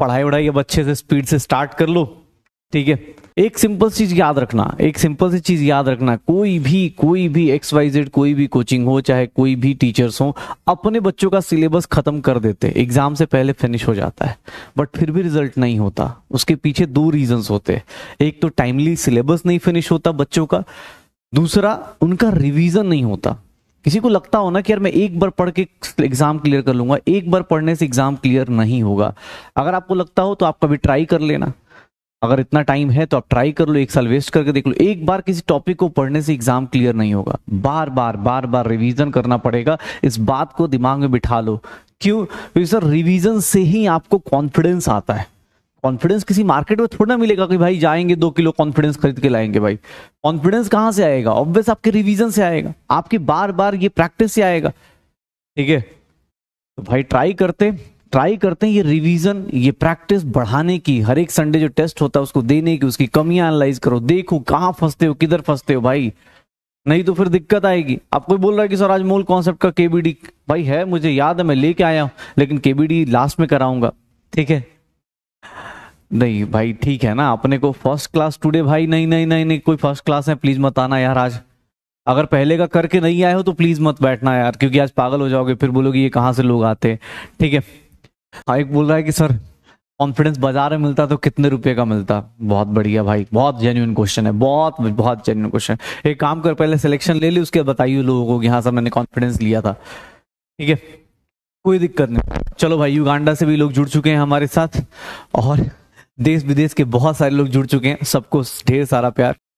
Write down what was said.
पढ़ाई वढ़ाई अब अच्छे से स्पीड से स्टार्ट कर लो ठीक है एक सिंपल चीज याद रखना एक सिंपल सी चीज याद रखना कोई भी कोई भी एक्स वाई जेड कोई भी कोचिंग हो चाहे कोई भी टीचर्स हो अपने बच्चों का सिलेबस खत्म कर देते एग्जाम से पहले फिनिश हो जाता है बट फिर भी रिजल्ट नहीं होता उसके पीछे दो रीजंस होते एक तो टाइमली सिलेबस नहीं फिनिश होता बच्चों का दूसरा उनका रिवीजन नहीं होता किसी को लगता हो ना कि यार मैं एक बार पढ़ के एग्जाम क्लियर कर लूंगा एक बार पढ़ने से एग्जाम क्लियर नहीं होगा अगर आपको लगता हो तो आप कभी ट्राई कर लेना अगर इतना टाइम है तो आप ट्राई कर लो एक साल वेस्ट करके देख लो एक बार किसी टॉपिक को पढ़ने से एग्जाम क्लियर नहीं होगा बार बार बार बार रिवीजन करना पड़ेगा इस बात को दिमाग में बिठा लो क्यों क्योंकि सर रिवीजन से ही आपको कॉन्फिडेंस आता है कॉन्फिडेंस किसी मार्केट में थोड़ा मिलेगा कि भाई जाएंगे दो किलो कॉन्फिडेंस खरीद के लाएंगे भाई कॉन्फिडेंस कहाँ से आएगा ऑब्वियस आपके रिवीजन से आएगा आपके बार बार ये प्रैक्टिस से आएगा ठीक है तो भाई ट्राई करते ट्राई करते हैं ये रिवीजन ये प्रैक्टिस बढ़ाने की हर एक संडे जो टेस्ट होता है उसको देने की उसकी कमियां एनालाइज करो देखो कहाँ फंसते हो किधर फंसते हो भाई नहीं तो फिर दिक्कत आएगी आप कोई बोल रहा है कि सर आज मूल कॉन्सेप्ट का केबीडी भाई है मुझे याद है मैं लेके आया हूँ लेकिन केबीडी लास्ट में कराऊंगा ठीक है नहीं भाई ठीक है ना अपने को फर्स्ट क्लास टुडे भाई नहीं नहीं नहीं नहीं कोई फर्स्ट क्लास है प्लीज मत आना यार आज अगर पहले का करके नहीं आए हो तो प्लीज मत बैठना यार क्योंकि आज पागल हो जाओगे फिर बोलोगे ये कहाँ से लोग आते हैं ठीक है हाँ एक बोल रहा है कि सर कॉन्फिडेंस बाजार में मिलता तो कितने रुपए का मिलता बहुत बढ़िया भाई बहुत जेन्यून क्वेश्चन है बहुत बहुत जेन्यून क्वेश्चन एक काम कर पहले सिलेक्शन ले ली उसके बताइए लोगों को कि हाँ सर मैंने कॉन्फिडेंस लिया था ठीक है कोई दिक्कत नहीं चलो भाई युगांडा से भी लोग जुड़ चुके हैं हमारे साथ और देश विदेश के बहुत सारे लोग जुड़ चुके हैं सबको ढेर सारा प्यार